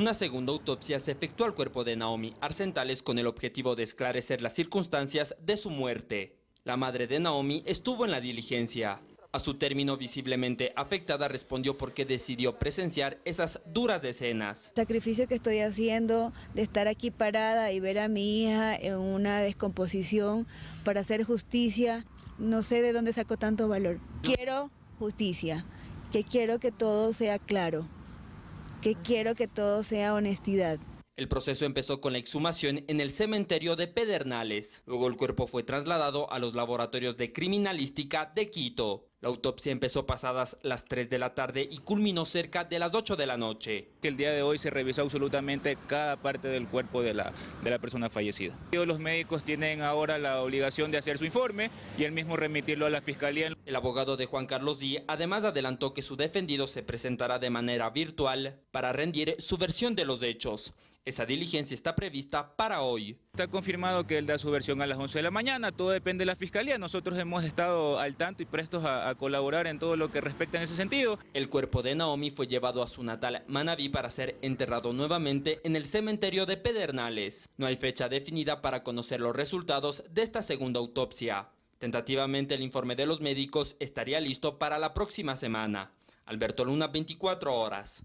Una segunda autopsia se efectuó al cuerpo de Naomi Arcentales con el objetivo de esclarecer las circunstancias de su muerte. La madre de Naomi estuvo en la diligencia. A su término visiblemente afectada respondió porque decidió presenciar esas duras escenas. El sacrificio que estoy haciendo de estar aquí parada y ver a mi hija en una descomposición para hacer justicia, no sé de dónde sacó tanto valor. Quiero justicia, que quiero que todo sea claro que quiero que todo sea honestidad. El proceso empezó con la exhumación en el cementerio de Pedernales. Luego el cuerpo fue trasladado a los laboratorios de criminalística de Quito. La autopsia empezó pasadas las 3 de la tarde y culminó cerca de las 8 de la noche. El día de hoy se revisó absolutamente cada parte del cuerpo de la, de la persona fallecida. Los médicos tienen ahora la obligación de hacer su informe y el mismo remitirlo a la fiscalía. El abogado de Juan Carlos Díaz además adelantó que su defendido se presentará de manera virtual para rendir su versión de los hechos. Esa diligencia está prevista para hoy. Está confirmado que él da su versión a las 11 de la mañana, todo depende de la fiscalía. Nosotros hemos estado al tanto y prestos a colaborar en todo lo que respecta en ese sentido. El cuerpo de Naomi fue llevado a su natal Manabí para ser enterrado nuevamente en el cementerio de Pedernales. No hay fecha definida para conocer los resultados de esta segunda autopsia. Tentativamente el informe de los médicos estaría listo para la próxima semana. Alberto Luna, 24 horas.